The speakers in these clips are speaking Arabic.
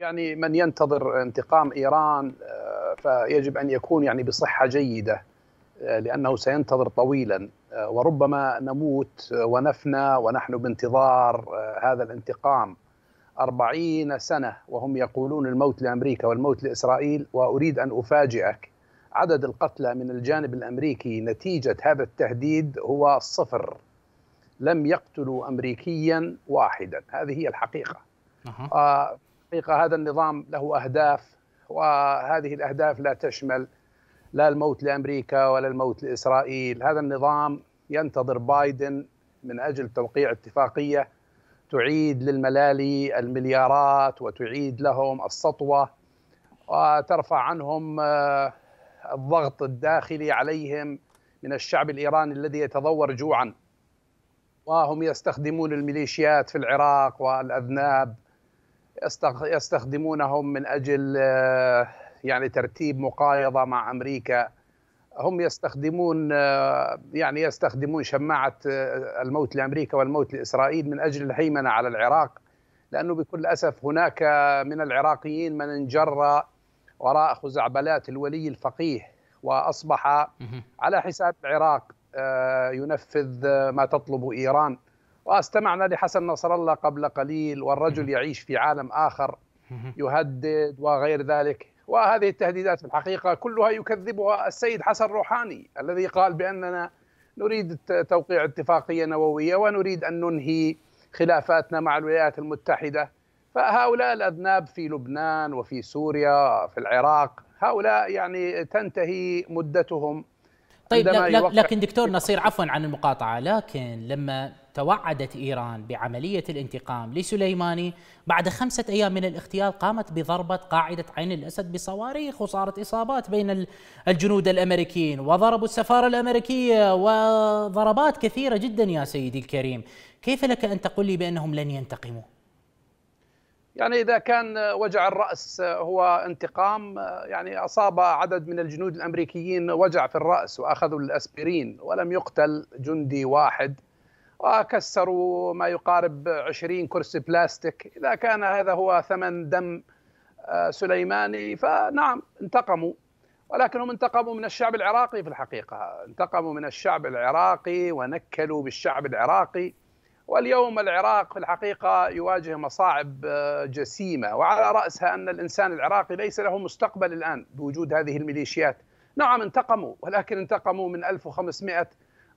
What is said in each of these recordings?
يعني من ينتظر انتقام ايران آه، فيجب ان يكون يعني بصحه جيده آه، لانه سينتظر طويلا آه، وربما نموت ونفنى ونحن بانتظار هذا الانتقام أربعين سنة وهم يقولون الموت لأمريكا والموت لإسرائيل وأريد أن أفاجئك عدد القتلى من الجانب الأمريكي نتيجة هذا التهديد هو صفر لم يقتلوا أمريكيا واحدا هذه هي الحقيقة أه. حقيقة هذا النظام له اهداف وهذه الاهداف لا تشمل لا الموت لامريكا ولا الموت لاسرائيل، هذا النظام ينتظر بايدن من اجل توقيع اتفاقيه تعيد للملالي المليارات وتعيد لهم السطوه وترفع عنهم آه، الضغط الداخلي عليهم من الشعب الايراني الذي يتضور جوعا وهم يستخدمون الميليشيات في العراق والاذناب يستخدمونهم من اجل آه، يعني ترتيب مقايضه مع امريكا هم يستخدمون آه، يعني يستخدمون شماعه آه، الموت لامريكا والموت لاسرائيل من اجل الهيمنه على العراق لانه بكل اسف هناك من العراقيين من انجر وراء خزعبلات الولي الفقيه واصبح على حساب العراق ينفذ ما تطلب ايران واستمعنا لحسن نصر الله قبل قليل والرجل يعيش في عالم آخر يهدد وغير ذلك وهذه التهديدات في الحقيقة كلها يكذبها السيد حسن روحاني الذي قال بأننا نريد توقيع اتفاقية نووية ونريد أن ننهي خلافاتنا مع الولايات المتحدة فهؤلاء الأذناب في لبنان وفي سوريا في العراق هؤلاء يعني تنتهي مدتهم طيب لكن دكتور نصير عفوا عن المقاطعة لكن لما توعدت إيران بعملية الانتقام لسليماني بعد خمسة أيام من الاغتيال قامت بضربة قاعدة عين الأسد بصواريخ وصارت إصابات بين الجنود الأمريكيين وضربوا السفارة الأمريكية وضربات كثيرة جدا يا سيدي الكريم كيف لك أن تقول لي بأنهم لن ينتقموا؟ يعني إذا كان وجع الرأس هو انتقام يعني أصاب عدد من الجنود الأمريكيين وجع في الرأس وأخذوا الأسبرين ولم يقتل جندي واحد وكسروا ما يقارب 20 كرسي بلاستيك إذا كان هذا هو ثمن دم آه، سليماني فنعم انتقموا ولكنهم انتقموا من الشعب العراقي في الحقيقة انتقموا من الشعب العراقي ونكلوا بالشعب العراقي واليوم العراق في الحقيقة يواجه مصاعب آه، جسيمة وعلى رأسها أن الإنسان العراقي ليس له مستقبل الآن بوجود هذه الميليشيات نعم انتقموا ولكن انتقموا من 1500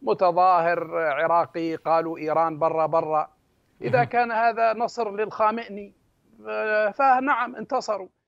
متظاهر عراقي قالوا إيران برا برا إذا كان هذا نصر للخامئني فنعم انتصروا